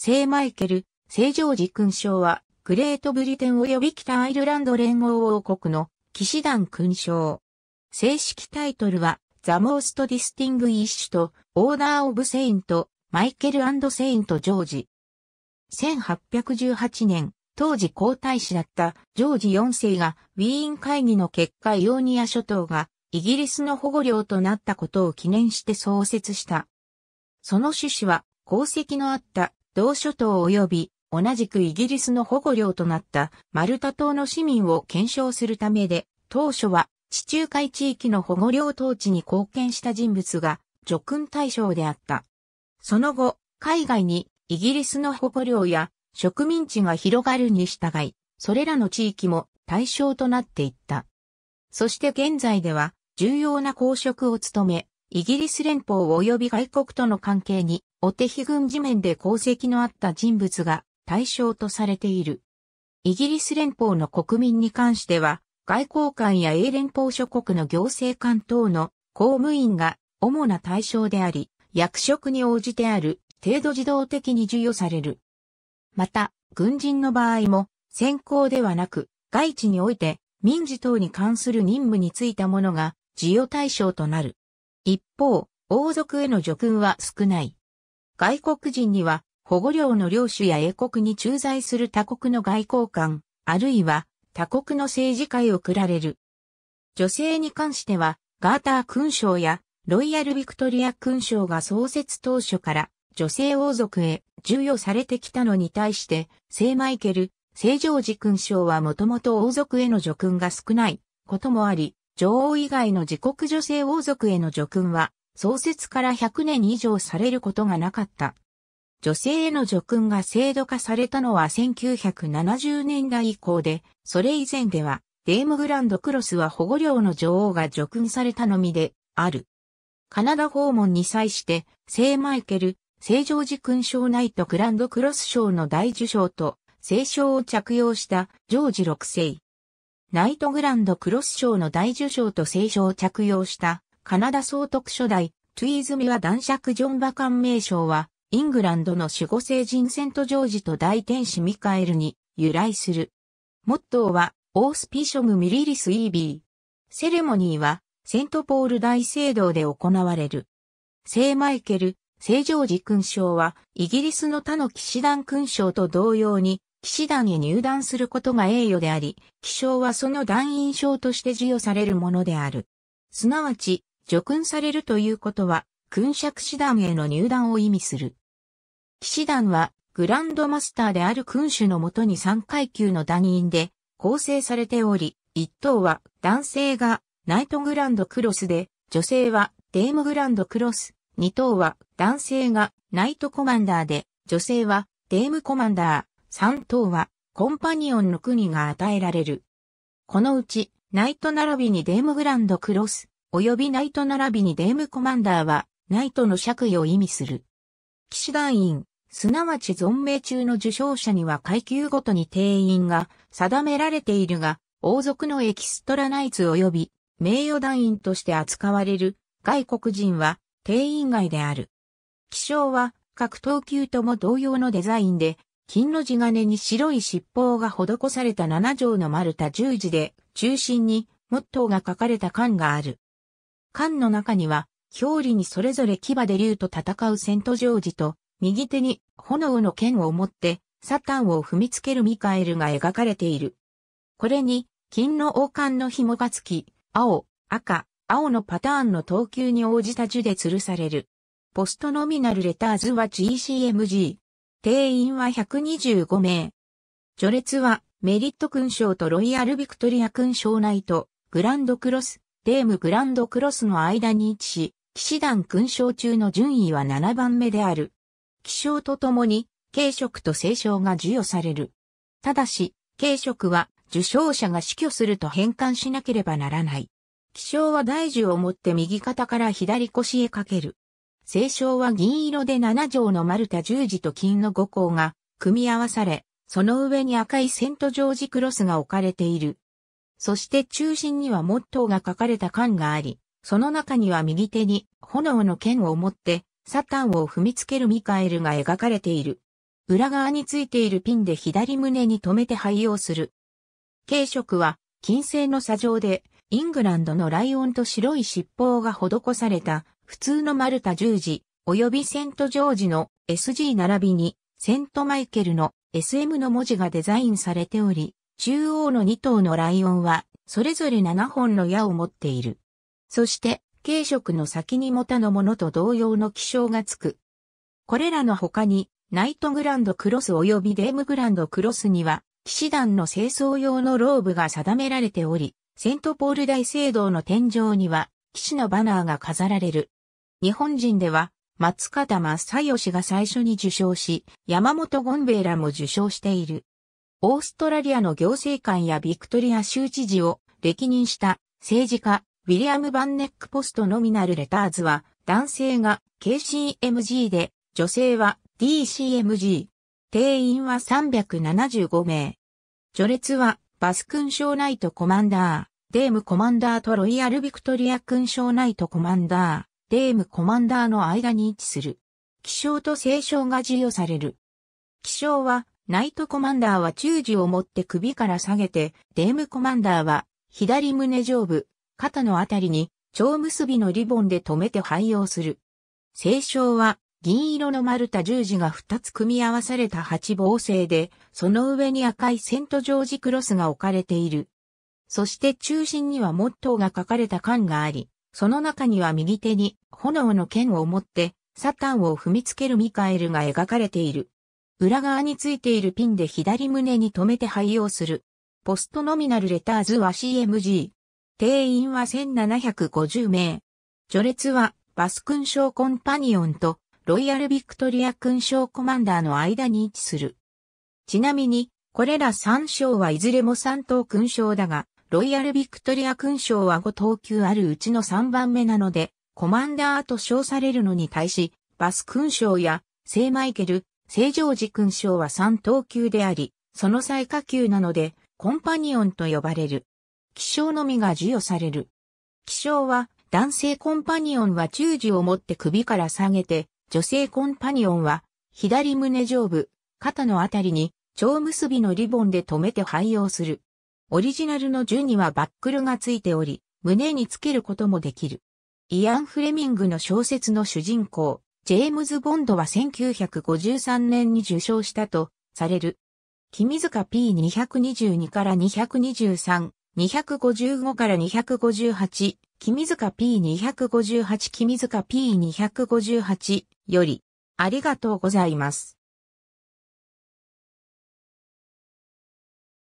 聖マイケル、聖ジョージ勲章は、グレートブリテン及び北アイルランド連合王国の騎士団勲章。正式タイトルは、ザ・モースト・ディスティング・イッシュと、オーダー・オブ・セイント、マイケル・セイント・ジョージ。1818年、当時皇太子だったジョージ4世がウィーン会議の結果ヨーニア諸島がイギリスの保護領となったことを記念して創設した。その趣旨は功績のあった同諸島及び同じくイギリスの保護領となったマルタ島の市民を検証するためで、当初は地中海地域の保護領統治に貢献した人物が叙勲対象であった。その後、海外にイギリスの保護領や植民地が広がるに従い、それらの地域も対象となっていった。そして現在では重要な公職を務め、イギリス連邦及び外国との関係にお手ひ軍事面で功績のあった人物が対象とされている。イギリス連邦の国民に関しては、外交官や英連邦諸国の行政官等の公務員が主な対象であり、役職に応じてある程度自動的に授与される。また、軍人の場合も、先行ではなく、外地において民事等に関する任務についたものが授与対象となる。一方、王族への叙勲は少ない。外国人には保護領の領主や英国に駐在する他国の外交官、あるいは他国の政治家へ送られる。女性に関しては、ガーター勲章やロイヤル・ビクトリア勲章が創設当初から女性王族へ授与されてきたのに対して、聖マイケル、聖ジョージ勲章はもともと王族への叙勲が少ないこともあり、女王以外の自国女性王族への叙勲は創設から100年以上されることがなかった。女性への叙勲が制度化されたのは1970年代以降で、それ以前では、デームグランドクロスは保護領の女王が叙勲されたのみで、ある。カナダ訪問に際して、聖マイケル、聖ジョージ勲章ナイトグランドクロス賞の大受賞と、聖章を着用したジョージ6世。ナイトグランドクロス賞の大受賞と聖章を着用したカナダ総督初代、トゥイーズミは男爵ジョン・バカン名称は、イングランドの守護聖人セント・ジョージと大天使ミカエルに由来する。モットーは、オースピショム・ミリリス・イービー。セレモニーは、セントポール大聖堂で行われる。聖マイケル、聖ジョージ勲章は、イギリスの他の騎士団勲章と同様に、騎士団へ入団することが栄誉であり、騎章はその団員章として授与されるものである。すなわち、叙勲されるということは、勲爵師団への入団を意味する。騎士団は、グランドマスターである君主のもとに3階級の団員で構成されており、1等は男性がナイトグランドクロスで、女性はデームグランドクロス、2等は男性がナイトコマンダーで、女性はデームコマンダー、3等はコンパニオンの国が与えられる。このうち、ナイト並びにデームグランドクロス、及びナイト並びにデームコマンダーは、ナイトの爵位を意味する。騎士団員、すなわち存命中の受賞者には階級ごとに定員が定められているが、王族のエキストラナイツ及び名誉団員として扱われる外国人は定員外である。気象は各等級とも同様のデザインで、金の地金に白い尻尾が施された七条の丸太十字で中心にモットーが書かれた缶がある。艦の中には、表裏にそれぞれ牙で竜と戦うセントジョージと、右手に炎の剣を持って、サタンを踏みつけるミカエルが描かれている。これに、金の王冠の紐がつき、青、赤、青のパターンの等級に応じた樹で吊るされる。ポストノミナルレターズは GCMG。定員は125名。序列はメリット勲章とロイヤルビクトリア勲章ナイト、グランドクロス、デームグランドクロスの間に位置し、騎士団勲章中の順位は7番目である。騎章とともに、軽職と聖章が授与される。ただし、軽職は受賞者が死去すると返還しなければならない。気象は大樹を持って右肩から左腰へかける。聖章は銀色で7条の丸太十字と金の五項が組み合わされ、その上に赤いセントジョージクロスが置かれている。そして中心にはモットーが書かれた缶があり、その中には右手に炎の剣を持って、サタンを踏みつけるミカエルが描かれている。裏側についているピンで左胸に留めて廃用する。軽食は、金星の砂上で、イングランドのライオンと白い尻尾が施された、普通のマルタ十字、及びセントジョージの SG 並びに、セントマイケルの SM の文字がデザインされており、中央の2頭のライオンは、それぞれ7本の矢を持っている。そして、軽食の先にもたのものと同様の気象がつく。これらの他に、ナイトグランドクロス及びデームグランドクロスには、騎士団の清掃用のローブが定められており、セントポール大聖堂の天井には、騎士のバナーが飾られる。日本人では、松方正義が最初に受賞し、山本権兵衛らも受賞している。オーストラリアの行政官やビクトリア州知事を歴任した政治家ウィリアム・バンネックポストノミナルレターズは男性が KCMG で女性は DCMG。定員は375名。序列はバス勲章ナイトコマンダー、デームコマンダーとロイヤルビクトリア勲章ナイトコマンダー、デームコマンダーの間に位置する。気象と聖章が授与される。気象はナイトコマンダーは中字を持って首から下げて、デームコマンダーは左胸上部、肩のあたりに蝶結びのリボンで留めて配用する。清少は銀色の丸太十字が2つ組み合わされた八芒星で、その上に赤いセントジョージクロスが置かれている。そして中心にはモットーが書かれた缶があり、その中には右手に炎の剣を持って、サタンを踏みつけるミカエルが描かれている。裏側についているピンで左胸に留めて配用する。ポストノミナルレターズは CMG。定員は1750名。序列はバス勲章コンパニオンとロイヤルビクトリア勲章コマンダーの間に位置する。ちなみに、これら3章はいずれも3等勲章だが、ロイヤルビクトリア勲章は5等級あるうちの3番目なので、コマンダーと称されるのに対し、バス勲章や、聖マイケル、正常時勲章は3等級であり、その最下級なので、コンパニオンと呼ばれる。気象のみが授与される。気象は、男性コンパニオンは中字を持って首から下げて、女性コンパニオンは、左胸上部、肩のあたりに、蝶結びのリボンで留めて配用する。オリジナルの銃にはバックルがついており、胸につけることもできる。イアン・フレミングの小説の主人公、ジェームズ・ボンドは1953年に受賞したとされる。君塚 P222 から223、255から258、君塚 P258、君塚 P258 より、ありがとうございます。